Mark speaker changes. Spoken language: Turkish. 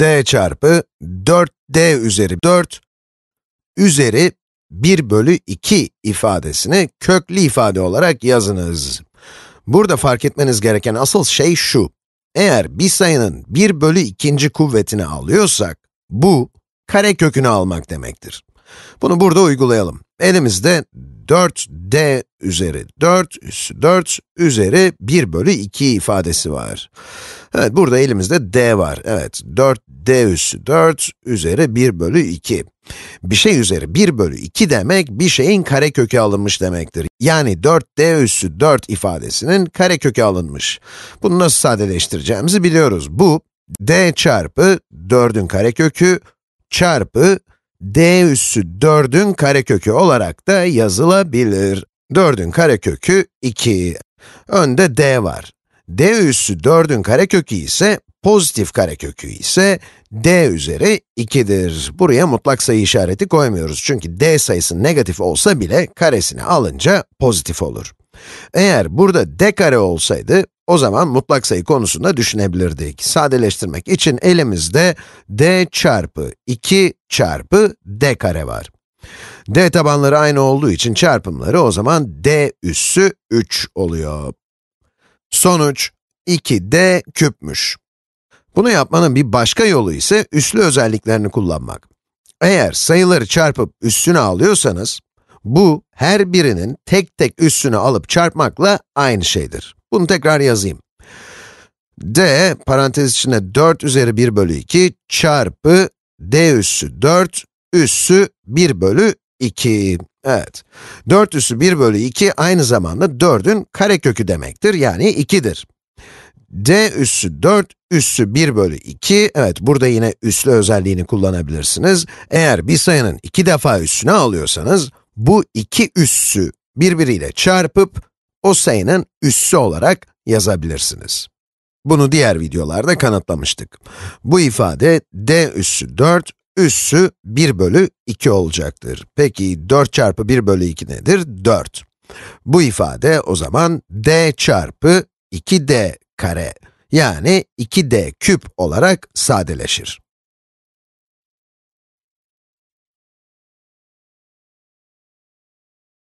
Speaker 1: d çarpı 4d üzeri 4 üzeri 1 bölü 2 ifadesini köklü ifade olarak yazınız. Burada fark etmeniz gereken asıl şey şu. Eğer bir sayının 1 bölü 2. kuvvetini alıyorsak, bu kare kökünü almak demektir. Bunu burada uygulayalım. Elimizde 4d üzeri 4 üssü 4 üzeri 1 bölü 2 ifadesi var. Evet, burada elimizde d var. Evet, 4d üssü 4 üzeri 1 bölü 2. Bir şey üzeri 1 bölü 2 demek, bir şeyin karekökü alınmış demektir. Yani 4d üssü 4 ifadesinin karekökü alınmış. Bunu nasıl sadeleştireceğimizi biliyoruz. Bu, d çarpı 4'ün karekökü çarpı d üssü 4'ün karekökü olarak da yazılabilir. 4'ün karekökü 2. Önde d var. d üssü 4'ün karekökü ise pozitif karekökü ise d üzeri 2'dir. Buraya mutlak sayı işareti koymuyoruz çünkü d sayısı negatif olsa bile karesini alınca pozitif olur. Eğer burada d kare olsaydı, o zaman mutlak sayı konusunda düşünebilirdik. Sadeleştirmek için elimizde d çarpı 2 çarpı d kare var. d tabanları aynı olduğu için çarpımları o zaman d üssü 3 oluyor. Sonuç 2d küpmüş. Bunu yapmanın bir başka yolu ise üslü özelliklerini kullanmak. Eğer sayıları çarpıp üssünü alıyorsanız, bu her birinin tek tek üssünü alıp çarpmakla aynı şeydir. Bunu tekrar yazayım. d parantez içinde 4 üzeri 1 bölü 2 çarpı d üssü 4 üssü 1 bölü 2. Evet, 4 üssü 1 bölü 2 aynı zamanda 4'ün karekökü demektir, yani 2'dir. d üssü 4 üssü 1 bölü 2, evet burada yine üslü özelliğini kullanabilirsiniz. Eğer bir sayının 2 defa üssünü alıyorsanız, bu iki üssü birbiriyle çarpıp o sayının üssü olarak yazabilirsiniz. Bunu diğer videolarda kanıtlamıştık. Bu ifade d üssü 4 üssü 1 bölü 2 olacaktır. Peki 4 çarpı 1 bölü 2 nedir? 4. Bu ifade o zaman d çarpı 2d kare yani 2d küp olarak sadeleşir.